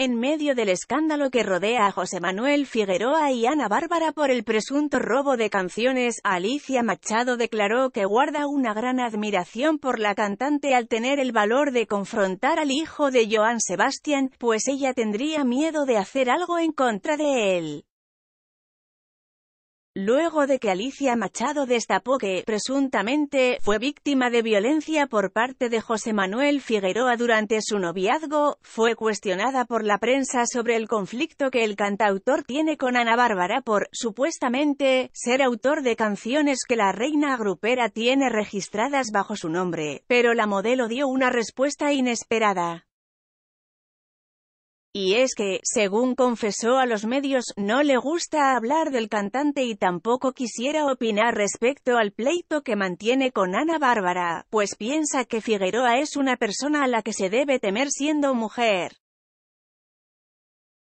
En medio del escándalo que rodea a José Manuel Figueroa y Ana Bárbara por el presunto robo de canciones, Alicia Machado declaró que guarda una gran admiración por la cantante al tener el valor de confrontar al hijo de Joan Sebastián, pues ella tendría miedo de hacer algo en contra de él. Luego de que Alicia Machado destapó que, presuntamente, fue víctima de violencia por parte de José Manuel Figueroa durante su noviazgo, fue cuestionada por la prensa sobre el conflicto que el cantautor tiene con Ana Bárbara por, supuestamente, ser autor de canciones que la reina agrupera tiene registradas bajo su nombre, pero la modelo dio una respuesta inesperada. Y es que, según confesó a los medios, no le gusta hablar del cantante y tampoco quisiera opinar respecto al pleito que mantiene con Ana Bárbara, pues piensa que Figueroa es una persona a la que se debe temer siendo mujer.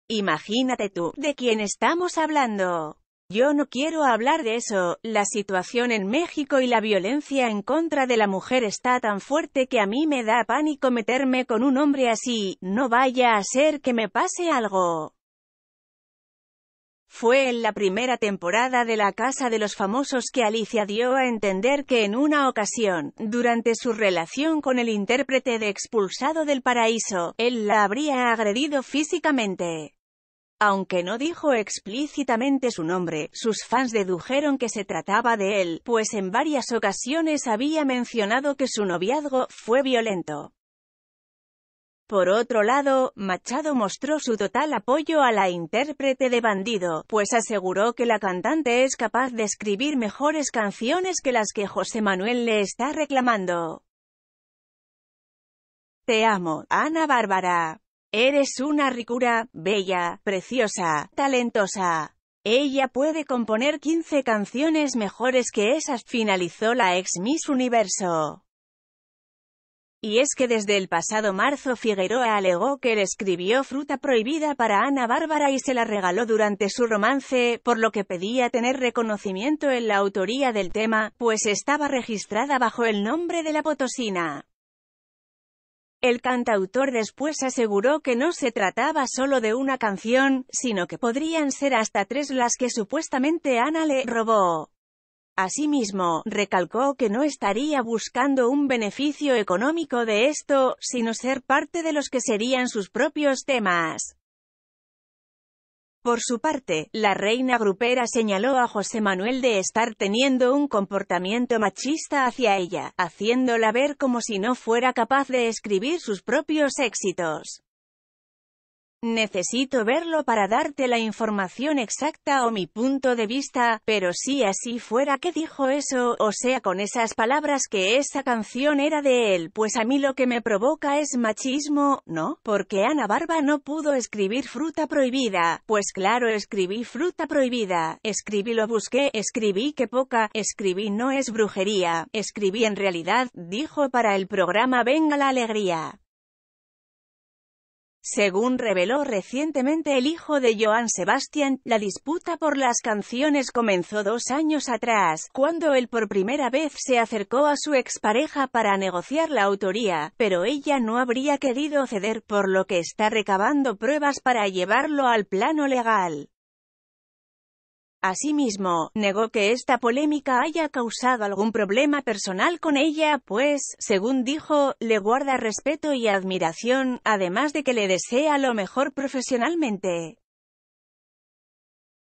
Imagínate tú, de quién estamos hablando. Yo no quiero hablar de eso, la situación en México y la violencia en contra de la mujer está tan fuerte que a mí me da pánico meterme con un hombre así, no vaya a ser que me pase algo. Fue en la primera temporada de La Casa de los Famosos que Alicia dio a entender que en una ocasión, durante su relación con el intérprete de Expulsado del Paraíso, él la habría agredido físicamente. Aunque no dijo explícitamente su nombre, sus fans dedujeron que se trataba de él, pues en varias ocasiones había mencionado que su noviazgo fue violento. Por otro lado, Machado mostró su total apoyo a la intérprete de Bandido, pues aseguró que la cantante es capaz de escribir mejores canciones que las que José Manuel le está reclamando. Te amo, Ana Bárbara. Eres una ricura, bella, preciosa, talentosa. Ella puede componer 15 canciones mejores que esas, finalizó la ex Miss Universo. Y es que desde el pasado marzo Figueroa alegó que él escribió fruta prohibida para Ana Bárbara y se la regaló durante su romance, por lo que pedía tener reconocimiento en la autoría del tema, pues estaba registrada bajo el nombre de la potosina. El cantautor después aseguró que no se trataba solo de una canción, sino que podrían ser hasta tres las que supuestamente Ana le robó. Asimismo, recalcó que no estaría buscando un beneficio económico de esto, sino ser parte de los que serían sus propios temas. Por su parte, la reina grupera señaló a José Manuel de estar teniendo un comportamiento machista hacia ella, haciéndola ver como si no fuera capaz de escribir sus propios éxitos. Necesito verlo para darte la información exacta o mi punto de vista, pero si así fuera que dijo eso, o sea con esas palabras que esa canción era de él, pues a mí lo que me provoca es machismo, ¿no? Porque Ana Barba no pudo escribir fruta prohibida, pues claro escribí fruta prohibida, escribí lo busqué, escribí que poca, escribí no es brujería, escribí en realidad, dijo para el programa Venga la Alegría. Según reveló recientemente el hijo de Joan Sebastian, la disputa por las canciones comenzó dos años atrás, cuando él por primera vez se acercó a su expareja para negociar la autoría, pero ella no habría querido ceder por lo que está recabando pruebas para llevarlo al plano legal. Asimismo, negó que esta polémica haya causado algún problema personal con ella, pues, según dijo, le guarda respeto y admiración, además de que le desea lo mejor profesionalmente.